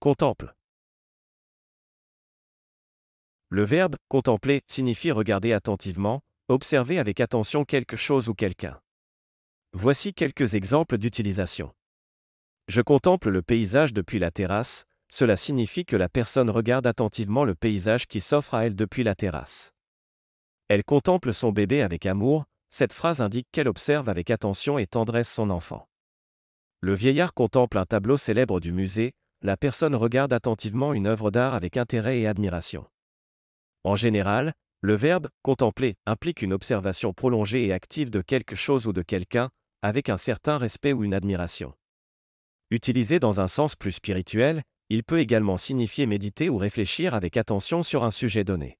Contemple. Le verbe contempler signifie regarder attentivement, observer avec attention quelque chose ou quelqu'un. Voici quelques exemples d'utilisation. Je contemple le paysage depuis la terrasse, cela signifie que la personne regarde attentivement le paysage qui s'offre à elle depuis la terrasse. Elle contemple son bébé avec amour, cette phrase indique qu'elle observe avec attention et tendresse son enfant. Le vieillard contemple un tableau célèbre du musée, la personne regarde attentivement une œuvre d'art avec intérêt et admiration. En général, le verbe contempler implique une observation prolongée et active de quelque chose ou de quelqu'un, avec un certain respect ou une admiration. Utilisé dans un sens plus spirituel, il peut également signifier méditer ou réfléchir avec attention sur un sujet donné.